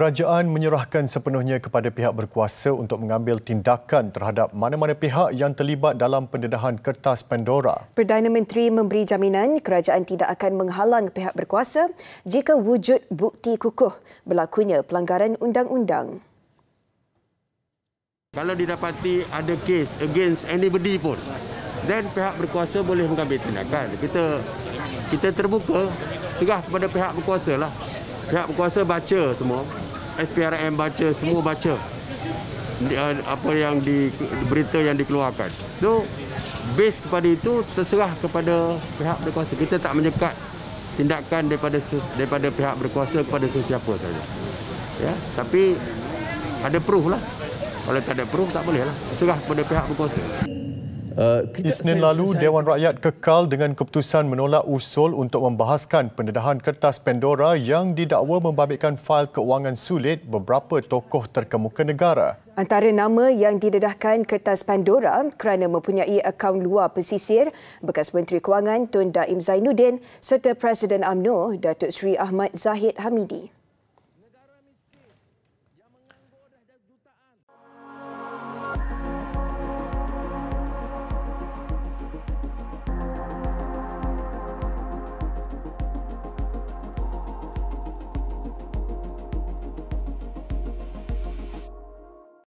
Kerajaan menyerahkan sepenuhnya kepada pihak berkuasa untuk mengambil tindakan terhadap mana-mana pihak yang terlibat dalam pendedahan kertas Pandora. Perdana Menteri memberi jaminan kerajaan tidak akan menghalang pihak berkuasa jika wujud bukti kukuh berlakunya pelanggaran undang-undang. Kalau didapati ada case against anybody pun, then pihak berkuasa boleh mengambil tindakan. Kita kita terbuka segah kepada pihak berkuasa lah. Pihak berkuasa baca semua. SPRM baca, semua baca eh, apa yang di berita yang dikeluarkan. So base kepada itu terserah kepada pihak berkuasa. Kita tak menyekat tindakan daripada daripada pihak berkuasa kepada sesiapa saja. Ya, tapi ada proof lah. Kalau tak ada proof tak boleh lah. Terserah kepada pihak berkuasa. Uh, Isnin lalu, saya, Dewan Rakyat kekal dengan keputusan menolak usul untuk membahaskan pendedahan kertas Pandora yang didakwa membabitkan fail keuangan sulit beberapa tokoh terkemuka negara. Antara nama yang didedahkan kertas Pandora kerana mempunyai akaun luar pesisir, bekas Menteri Kewangan Tun Daim Zainuddin serta Presiden AMNO Datuk Sri Ahmad Zahid Hamidi.